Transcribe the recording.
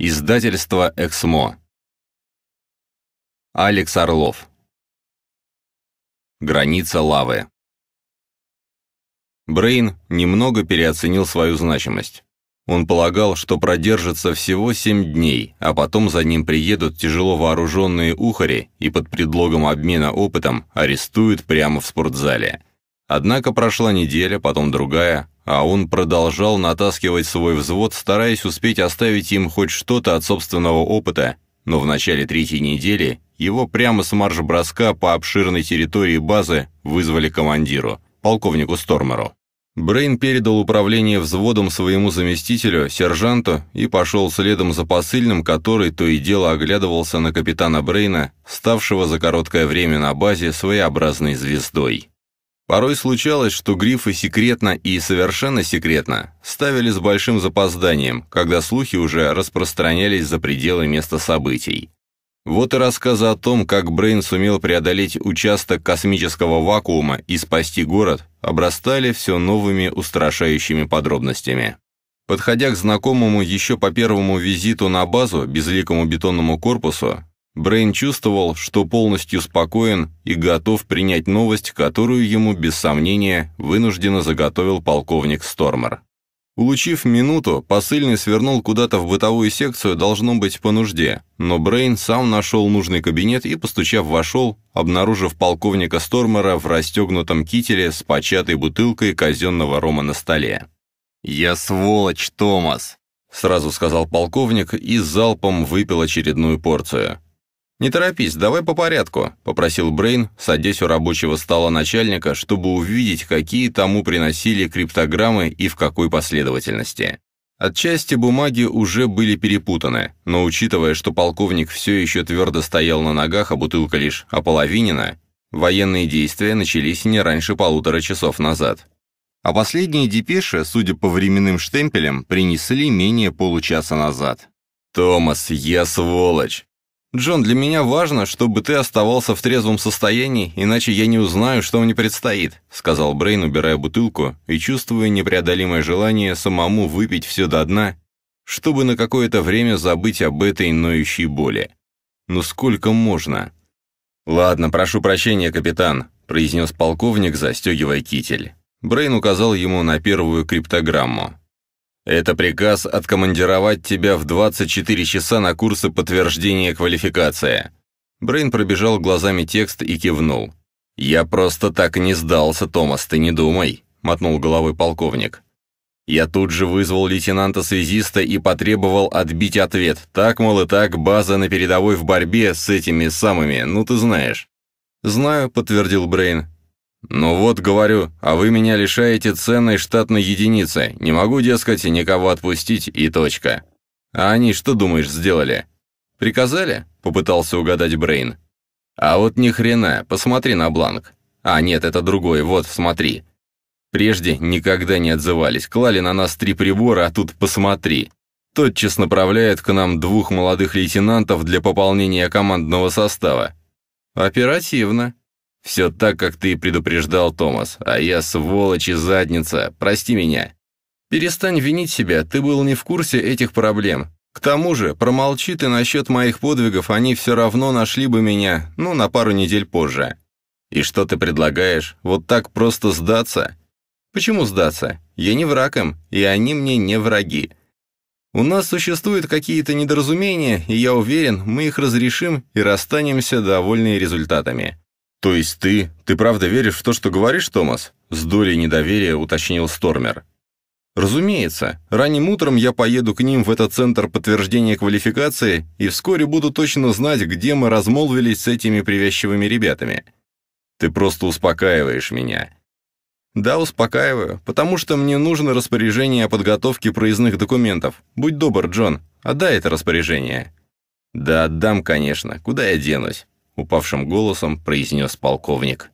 Издательство «Эксмо». Алекс Орлов. Граница лавы. Брейн немного переоценил свою значимость. Он полагал, что продержится всего 7 дней, а потом за ним приедут тяжело вооруженные ухари и под предлогом обмена опытом арестуют прямо в спортзале. Однако прошла неделя, потом другая, а он продолжал натаскивать свой взвод, стараясь успеть оставить им хоть что-то от собственного опыта, но в начале третьей недели его прямо с марш-броска по обширной территории базы вызвали командиру, полковнику Стормеру. Брейн передал управление взводом своему заместителю, сержанту, и пошел следом за посыльным, который то и дело оглядывался на капитана Брейна, ставшего за короткое время на базе своеобразной звездой. Порой случалось, что грифы секретно и совершенно секретно ставили с большим запозданием, когда слухи уже распространялись за пределы места событий. Вот и рассказы о том, как Брейн сумел преодолеть участок космического вакуума и спасти город, обрастали все новыми устрашающими подробностями. Подходя к знакомому еще по первому визиту на базу, безликому бетонному корпусу, Брейн чувствовал, что полностью спокоен и готов принять новость, которую ему, без сомнения, вынужденно заготовил полковник Стормер. Улучив минуту, посыльный свернул куда-то в бытовую секцию, должно быть, по нужде, но Брейн сам нашел нужный кабинет и, постучав, вошел, обнаружив полковника Стормера в расстегнутом кителе с початой бутылкой казенного рома на столе. «Я сволочь, Томас!» — сразу сказал полковник и залпом выпил очередную порцию. «Не торопись, давай по порядку», – попросил Брейн, садясь у рабочего стола начальника, чтобы увидеть, какие тому приносили криптограммы и в какой последовательности. Отчасти бумаги уже были перепутаны, но учитывая, что полковник все еще твердо стоял на ногах, а бутылка лишь ополовинена, военные действия начались не раньше полутора часов назад. А последние депеши, судя по временным штемпелям, принесли менее получаса назад. «Томас, я сволочь!» «Джон, для меня важно, чтобы ты оставался в трезвом состоянии, иначе я не узнаю, что мне предстоит», сказал Брейн, убирая бутылку и чувствуя непреодолимое желание самому выпить все до дна, чтобы на какое-то время забыть об этой ноющей боли. «Ну сколько можно?» «Ладно, прошу прощения, капитан», произнес полковник, застегивая китель. Брейн указал ему на первую криптограмму. Это приказ откомандировать тебя в 24 часа на курсы подтверждения квалификации». Брейн пробежал глазами текст и кивнул. «Я просто так не сдался, Томас, ты не думай», — мотнул головой полковник. Я тут же вызвал лейтенанта-связиста и потребовал отбить ответ. Так, мол, и так, база на передовой в борьбе с этими самыми, ну ты знаешь. «Знаю», — подтвердил Брейн. «Ну вот, говорю, а вы меня лишаете ценной штатной единицы. Не могу, дескать, и никого отпустить и точка». «А они, что думаешь, сделали?» «Приказали?» — попытался угадать Брейн. «А вот ни хрена, посмотри на бланк». «А, нет, это другой, вот, смотри». Прежде никогда не отзывались, клали на нас три прибора, а тут посмотри. Тотчас направляют к нам двух молодых лейтенантов для пополнения командного состава. «Оперативно», все так, как ты предупреждал, Томас. А я сволочь и задница. Прости меня. Перестань винить себя, ты был не в курсе этих проблем. К тому же, промолчи ты насчет моих подвигов, они все равно нашли бы меня, ну, на пару недель позже. И что ты предлагаешь? Вот так просто сдаться? Почему сдаться? Я не враг им, и они мне не враги. У нас существуют какие-то недоразумения, и я уверен, мы их разрешим и расстанемся довольны результатами. «То есть ты... Ты правда веришь в то, что говоришь, Томас?» С долей недоверия уточнил Стормер. «Разумеется. Ранним утром я поеду к ним в этот центр подтверждения квалификации и вскоре буду точно знать, где мы размолвились с этими привязчивыми ребятами. Ты просто успокаиваешь меня». «Да, успокаиваю, потому что мне нужно распоряжение о подготовке проездных документов. Будь добр, Джон, отдай это распоряжение». «Да отдам, конечно. Куда я денусь?» упавшим голосом произнес полковник.